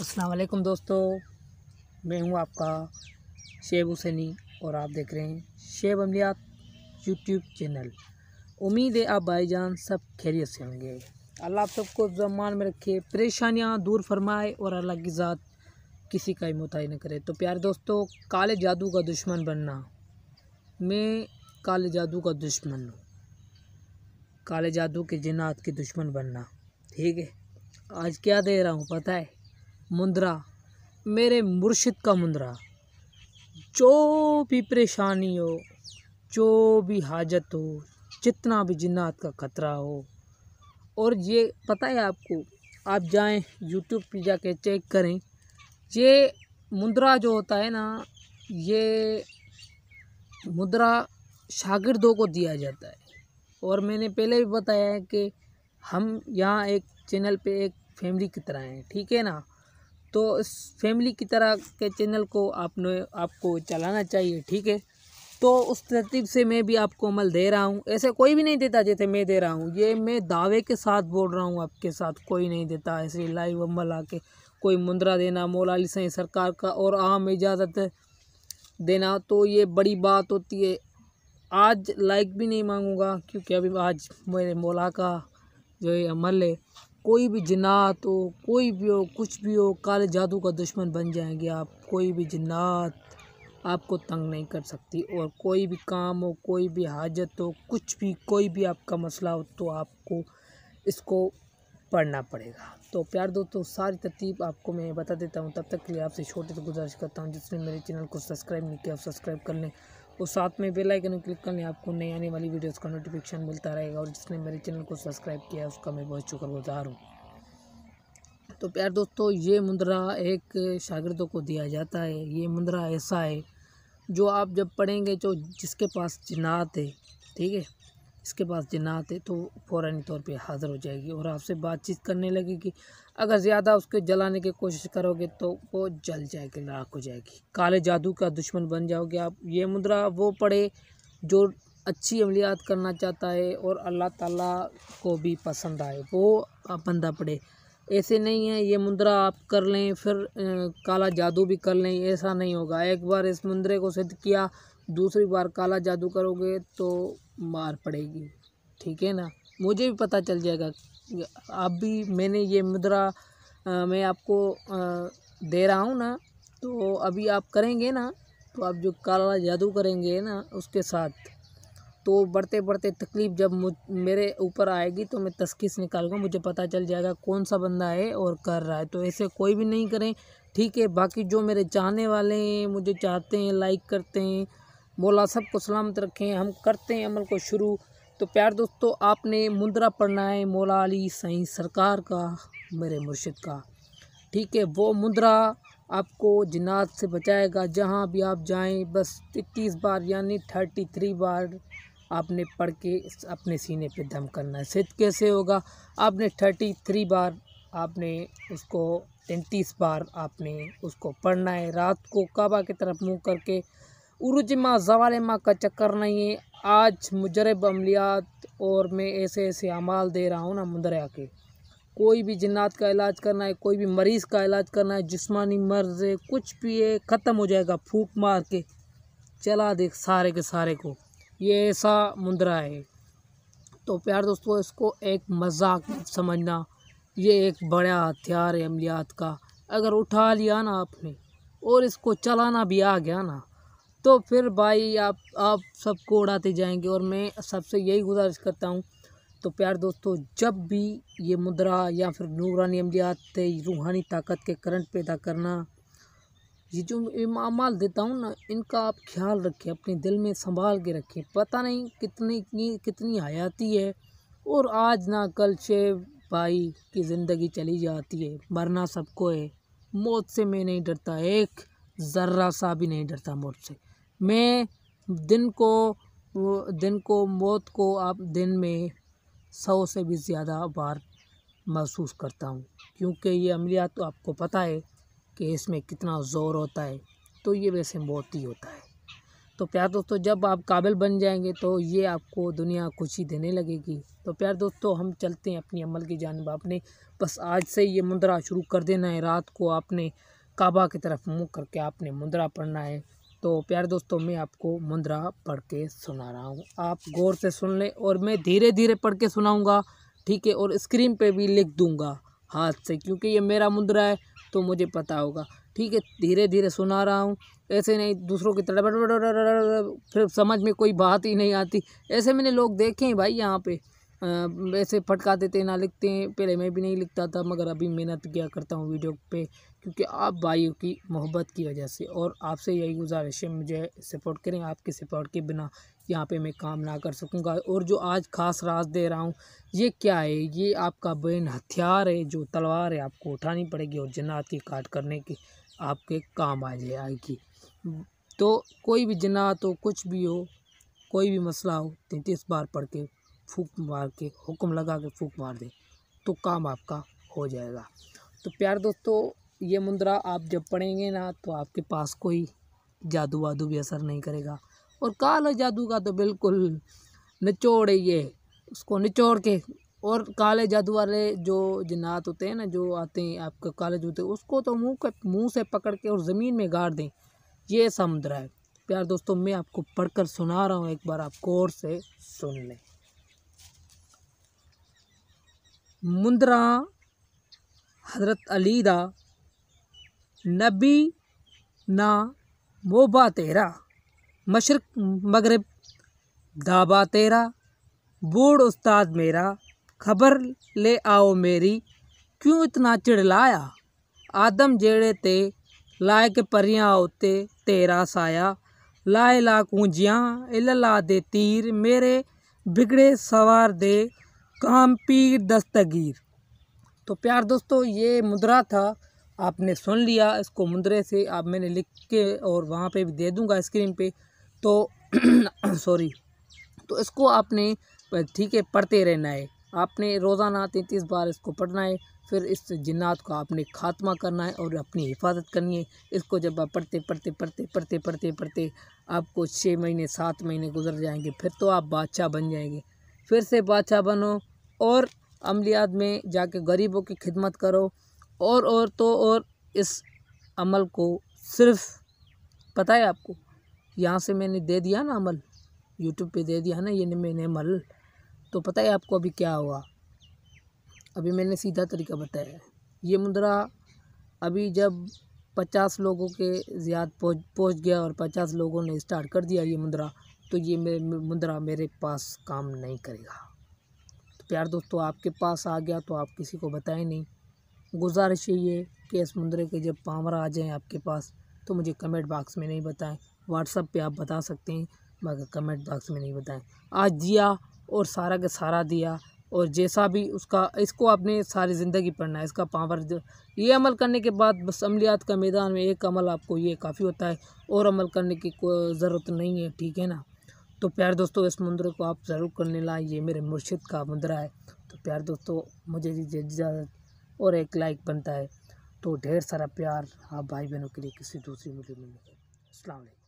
असलकुम दोस्तों मैं हूं आपका शेब हुसैनी और आप देख रहे हैं शेब अमलियात यूट्यूब चैनल उम्मीद है आप भाईजान सब खैरियत से होंगे अल्लाह आप सबको जमान में रखे परेशानियां दूर फरमाए और अल्लाह की ज़ात किसी का ही मुताय न करे तो प्यारे दोस्तों काले जादू का दुश्मन बनना मैं काले जादू का दुश्मन हूँ काले जादू के जिन्नात के दुश्मन बनना ठीक है आज क्या दे रहा हूँ पता है मुंदरा मेरे मुर्शिद का मुंदरा जो भी परेशानी हो जो भी हाजत हो जितना भी जिन्नात का ख़तरा हो और ये पता है आपको आप जाएं यूट्यूब पे जाके चेक करें ये मुंदरा जो होता है ना ये मुद्रा शागिर्दों को दिया जाता है और मैंने पहले भी बताया है कि हम यहाँ एक चैनल पे एक फैमिली की तरह हैं ठीक है ना तो इस फैमिली की तरह के चैनल को आपने आपको चलाना चाहिए ठीक है तो उस तरतीब से मैं भी आपको अमल दे रहा हूँ ऐसे कोई भी नहीं देता जैसे मैं दे रहा हूँ ये मैं दावे के साथ बोल रहा हूँ आपके साथ कोई नहीं देता ऐसे लाइव अमल आके कोई मुंद्रा देना मौलाली सही सरकार का और आम इजाज़त देना तो ये बड़ी बात होती है आज लाइक भी नहीं मांगूंगा क्योंकि अभी आज मेरे मौला का जो ये अमल है कोई भी जिन्नात हो कोई भी हो कुछ भी हो काले जादू का दुश्मन बन जाएंगे आप कोई भी जिन्नात आपको तंग नहीं कर सकती और कोई भी काम हो कोई भी हाजत हो कुछ भी कोई भी आपका मसला हो तो आपको इसको पढ़ना पड़ेगा तो प्यार दोस्तों सारी तरतीब आपको मैं बता देता हूँ तब तक के लिए आपसे छोटी सी गुजारिश करता हूँ जिसने मेरे चैनल को सब्सक्राइब नहीं किया सब्सक्राइब कर लें और साथ में बेल आइकन क्लिक कर लें आपको नई आने वाली वीडियोस का नोटिफिकेशन मिलता रहेगा और जिसने मेरे चैनल को सब्सक्राइब किया है उसका मैं बहुत शुक्रगुजार हूँ तो प्यार दोस्तों ये मुद्रा एक शागिदों को दिया जाता है ये मुद्रा ऐसा है जो आप जब पढ़ेंगे जो तो जिसके पास जिनात है ठीक है इसके पास जन्नात है तो फ़ौर तौर पे हाज़िर हो जाएगी और आपसे बातचीत करने लगेगी अगर ज़्यादा उसके जलाने की कोशिश करोगे तो वो जल जाएगी राख हो जाएगी काले जादू का दुश्मन बन जाओगे आप ये मुद्रा वो पढ़े जो अच्छी अमलियात करना चाहता है और अल्लाह ताला को भी पसंद आए वो बंदा पढ़े ऐसे नहीं है ये मुद्रा आप कर लें फिर काला जादू भी कर लें ऐसा नहीं होगा एक बार इस मुद्रे को सिद्ध किया दूसरी बार काला जादू करोगे तो मार पड़ेगी ठीक है ना मुझे भी पता चल जाएगा आप भी मैंने ये मुद्रा आ, मैं आपको आ, दे रहा हूँ ना तो अभी आप करेंगे ना तो आप जो काला जादू करेंगे ना उसके साथ तो बढ़ते बढ़ते तकलीफ़ जब मुझ मेरे ऊपर आएगी तो मैं तस्कीस निकालूंगा मुझे पता चल जाएगा कौन सा बंदा है और कर रहा है तो ऐसे कोई भी नहीं करें ठीक है बाकी जो मेरे चाहने वाले हैं मुझे चाहते हैं लाइक करते हैं मौला सबको सलामत रखें हम करते हैं अमल को शुरू तो प्यार दोस्तों आपने मुंदरा पढ़ना है मौला अली सही सरकार का मेरे मुर्शिद का ठीक है वो मुंदरा आपको जिनात से बचाएगा जहाँ भी आप जाएं बस इक्कीस बार यानी थर्टी थ्री बार आपने पढ़ के अपने सीने पे दम करना है सिद्ध कैसे होगा आपने थर्टी थ्री बार आपने उसको तैंतीस बार आपने उसको पढ़ना है रात को काबा की तरफ मुंह करके उर्ज माँ जवाल माँ का चक्कर नहीं है आज मुजरब अमलियात और मैं ऐसे ऐसे अमाल दे रहा हूँ ना मुंदरिया के कोई भी जन्नात का इलाज करना है कोई भी मरीज़ का इलाज करना है जिसमानी मर्ज है कुछ भी है ख़त्म हो जाएगा फूक मार के चला देख सारे के सारे को ये ऐसा मुंदरा है तो प्यार दोस्तों इसको एक मजाक समझना ये एक बड़ा हथियार है अमलियात का अगर उठा लिया ना आपने और इसको चलाना भी आ गया ना तो फिर भाई आप आप सबको उड़ाते जाएंगे और मैं सबसे यही गुजारिश करता हूँ तो प्यार दोस्तों जब भी ये मुद्रा या फिर नूरानी अमलियात रूहानी ताकत के करंट पैदा करना ये जो माल देता हूँ ना इनका आप ख्याल रखें अपने दिल में संभाल के रखें पता नहीं कितनी कितनी हयाती है और आज ना कल से भाई की ज़िंदगी चली जाती है मरना सबको है मौत से मैं नहीं डरता एक ज़र्रा सा भी नहीं डरता मौत से में दिन को दिन को मौत को आप दिन में सौ से भी ज़्यादा बार महसूस करता हूँ क्योंकि ये अमलिया तो आपको पता है कि इसमें कितना ज़ोर होता है तो ये वैसे मौत ही होता है तो प्यार दोस्तों जब आप काबिल बन जाएंगे तो ये आपको दुनिया खुशी देने लगेगी तो प्यार दोस्तों हम चलते हैं अपनी अमल की जानब आपने बस आज से ये मुद्रा शुरू कर देना है रात को आपने काबा की तरफ मुँह करके आपने मुद्रा पढ़ना है तो प्यारे दोस्तों मैं आपको मुंद्रा पढ़ के सुना रहा हूँ आप गौर से सुन लें और मैं धीरे धीरे पढ़ के सुनाऊँगा ठीक है और स्क्रीन पे भी लिख दूँगा हाथ से क्योंकि ये मेरा मुंद्रा है तो मुझे पता होगा ठीक है धीरे धीरे सुना रहा हूँ ऐसे नहीं दूसरों की तरह फिर समझ में कोई बात ही नहीं आती ऐसे मैंने लोग देखे हैं भाई यहाँ पर ऐसे फटका देते ना लिखते हैं पहले मैं भी नहीं लिखता था मगर अभी मेहनत किया करता हूँ वीडियो पे क्योंकि आप भाइयों की मोहब्बत की वजह से और आपसे यही गुजारिश है मुझे सपोर्ट करें आपके सपोर्ट के बिना यहाँ पे मैं काम ना कर सकूँगा और जो आज खास राज दे रहा हूँ ये क्या है ये आपका बेन हथियार है जो तलवार है आपको उठानी पड़ेगी और जन्नात की काट करने की आपके काम आ जाए आएगी तो कोई भी जन्नात हो कुछ भी हो कोई भी मसला हो तैंतीस बार पढ़ के फूक मार के हुक्म लगा के फूक मार दे तो काम आपका हो जाएगा तो प्यार दोस्तों ये मुद्रा आप जब पढ़ेंगे ना तो आपके पास कोई जादू वादू भी असर नहीं करेगा और काला जादू का तो बिल्कुल निचोड़ ये उसको निचोड़ के और काले जादू वाले जो जिन्नात होते हैं ना जो आते हैं आपके काले जूते उसको तो मुंह के मुंह से पकड़ के और ज़मीन में गाड़ दें ये समुद्र है प्यार दोस्तों मैं आपको पढ़कर सुना रहा हूँ एक बार आप गौर से सुन लें मुंदरा हजरत अली दा नबी ना मोबा तेरा मशरक मगरब दाबा तेरा बूढ़ उस्ताद मेरा खबर ले आओ मेरी क्यों इतना चिड़लाया आदम जेड़े ते लायक के परियां उते तेरा साया लाए ला कूंजियाँ इला दे तीर मेरे बिगड़े सवार दे काम पीर दस्तगीर तो प्यार दोस्तों ये मुद्रा था आपने सुन लिया इसको मुद्रे से आप मैंने लिख के और वहाँ पे भी दे दूँगा स्क्रीन पे तो सॉरी तो इसको आपने ठीक है पढ़ते रहना है आपने रोज़ाना तैंतीस बार इसको पढ़ना है फिर इस जिन्नात को आपने खात्मा करना है और अपनी हिफाजत करनी है इसको जब आप पढ़ते पढ़ते पढ़ते पढ़ते पढ़ते पढ़ते आपको छः महीने सात महीने गुजर जाएंगे फिर तो आप बादशाह बन जाएंगे फिर से बादशाह बनो और अमलियात में जाके गरीबों की खिदमत करो और और तो और इस अमल को सिर्फ पता है आपको यहाँ से मैंने दे दिया ना अमल यूट्यूब पे दे दिया ना ये मैंने अमल तो पता है आपको अभी क्या हुआ अभी मैंने सीधा तरीका बताया है ये मुद्रा अभी जब पचास लोगों के ज़्यादा पहुँच पहुँच गया और पचास लोगों ने स्टार्ट कर दिया ये मुद्रा तो ये मेरे मुद्रा मेरे पास काम नहीं करेगा प्यार दोस्तों आपके पास आ गया तो आप किसी को बताएं नहीं गुजारिश यही है कि इस मुंदरे के जब पामर आ जाएं आपके पास तो मुझे कमेंट बॉक्स में नहीं बताएं व्हाट्सअप पे आप बता सकते हैं मगर कमेंट बॉक्स में नहीं बताएं आज दिया और सारा का सारा दिया और जैसा भी उसका इसको आपने सारी ज़िंदगी पढ़ना है इसका पावर ये अमल करने के बाद बस अमलियात का मैदान में एक अमल आपको ये काफ़ी होता है और अमल करने की ज़रूरत नहीं है ठीक है ना तो प्यार दोस्तों इस मंदिर को आप ज़रूर करने लाएँ ये मेरे मुर्शिद का मंदिर है तो प्यार दोस्तों मुझे दीजिए इजाज़त और एक लाइक बनता है तो ढेर सारा प्यार आप भाई बहनों के लिए किसी दूसरी मुझे में मिलेगा